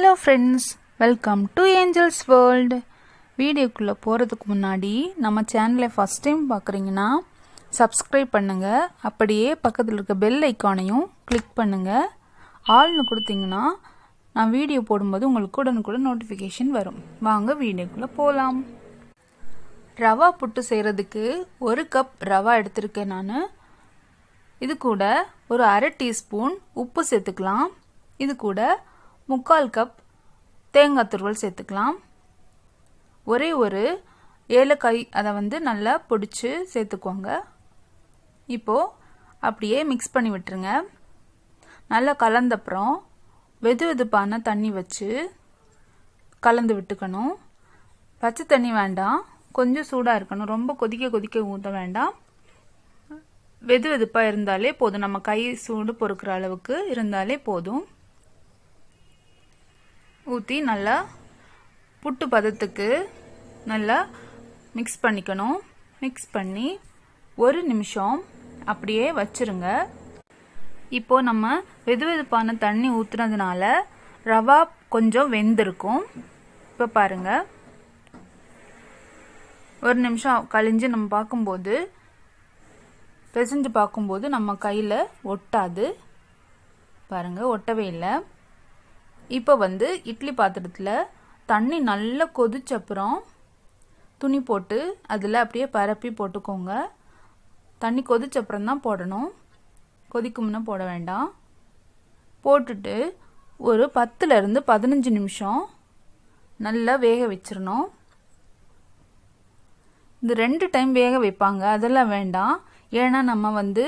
hello friends welcome to angels world வீடியோக்குள்ளே போகிறதுக்கு முன்னாடி நம்ம சேனலை ஃபஸ்ட் டைம் பார்க்குறீங்கன்னா சப்ஸ்கிரைப் பண்ணுங்கள் அப்படியே பக்கத்தில் இருக்க பெல் ஐக்கானையும் கிளிக் பண்ணுங்கள் ஆள்னு கொடுத்தீங்கன்னா நான் வீடியோ போடும்போது உங்களுக்கு உடனுக்குடன் நோட்டிஃபிகேஷன் வரும் வாங்க வீடியோக்குள்ளே போகலாம் ரவா புட்டு செய்கிறதுக்கு ஒரு கப் ரவா எடுத்திருக்கேன் நான் இது கூட ஒரு அரை டீஸ்பூன் உப்பு சேர்த்துக்கலாம் இது கூட முக்கால் கப் தேங்காய் துருவல் சேர்த்துக்கலாம் ஒரே ஒரு ஏலக்காய் அதை வந்து நல்லா பிடிச்சி சேர்த்துக்கோங்க இப்போது அப்படியே மிக்ஸ் பண்ணி விட்டுருங்க நல்லா கலந்தப்புறம் வெது வெதுப்பான தண்ணி வச்சு கலந்து விட்டுக்கணும் பச்சை தண்ணி வேண்டாம் கொஞ்சம் சூடாக இருக்கணும் ரொம்ப கொதிக்க கொதிக்க ஊத்த வேண்டாம் வெது வெதுப்பாக இருந்தாலே போதும் நம்ம கை சூடு பொறுக்கிற அளவுக்கு இருந்தாலே போதும் ஊற்றி நல்லா புட்டு பதத்துக்கு நல்லா மிக்ஸ் பண்ணிக்கணும் மிக்ஸ் பண்ணி ஒரு நிமிஷம் அப்படியே வச்சுருங்க இப்போது நம்ம வெது வெதுப்பான தண்ணி ஊற்றுனதுனால ரவா கொஞ்சம் வெந்திருக்கும் இப்போ பாருங்கள் ஒரு நிமிஷம் கழிஞ்சு நம்ம பார்க்கும்போது பிசைஞ்சு பார்க்கும்போது நம்ம கையில் ஒட்டாது பாருங்கள் ஒட்டவே இல்லை இப்போ வந்து இட்லி பாத்திரத்தில் தண்ணி நல்லா கொதிச்சப்புறம் துணி போட்டு அதில் அப்படியே பரப்பி போட்டுக்கோங்க தண்ணி கொதிச்சப்புறம் தான் போடணும் கொதிக்கும்னு போட வேண்டாம் போட்டுட்டு ஒரு பத்துலேருந்து பதினஞ்சு நிமிஷம் நல்லா வேக வச்சிடணும் இந்த ரெண்டு டைம் வேக வைப்பாங்க அதெல்லாம் வேண்டாம் ஏன்னா நம்ம வந்து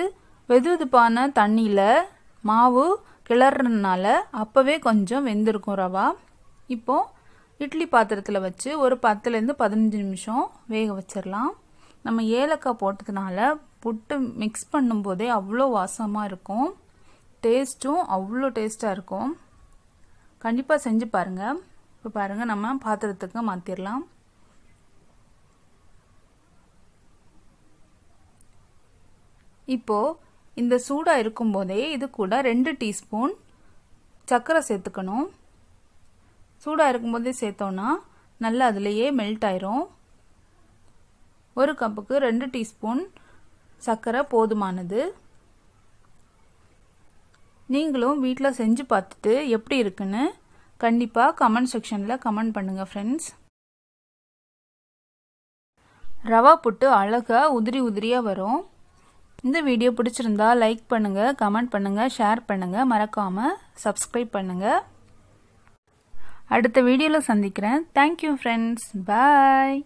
வெது வெதுப்பான தண்ணியில் மாவு கிளறனால அப்போவே கொஞ்சம் வெந்திருக்கும் ரவா இப்போது இட்லி பாத்திரத்தில் வச்சு ஒரு பத்துலேருந்து பதினஞ்சு நிமிஷம் வேக வச்சிடலாம் நம்ம ஏலக்காய் போட்டதுனால புட்டு மிக்ஸ் பண்ணும்போதே அவ்வளோ வாசமாக இருக்கும் டேஸ்ட்டும் அவ்வளோ டேஸ்ட்டாக இருக்கும் கண்டிப்பாக செஞ்சு பாருங்கள் இப்போ பாருங்கள் நம்ம பாத்திரத்துக்கு மாற்றிடலாம் இப்போது இந்த சூடாக இருக்கும்போதே இது கூட ரெண்டு டீஸ்பூன் சர்க்கரை சேர்த்துக்கணும் சூடாக இருக்கும்போதே சேர்த்தோன்னா நல்லா அதுலேயே மெல்ட் ஆயிரும் ஒரு கப்புக்கு ரெண்டு டீஸ்பூன் சர்க்கரை போதுமானது நீங்களும் வீட்டில் செஞ்சு பார்த்துட்டு எப்படி இருக்குன்னு கண்டிப்பாக கமெண்ட் செக்ஷனில் கமெண்ட் பண்ணுங்கள் ஃப்ரெண்ட்ஸ் ரவா புட்டு அழகாக உதிரி உதிரியாக வரும் இந்த வீடியோ பிடிச்சிருந்தா லைக் பண்ணுங்கள் கமெண்ட் பண்ணுங்கள் ஷேர் பண்ணுங்கள் மறக்காமல் சப்ஸ்கிரைப் பண்ணுங்கள் அடுத்த வீடியோவில் சந்திக்கிறேன் தேங்க்யூ ஃப்ரெண்ட்ஸ் பாய்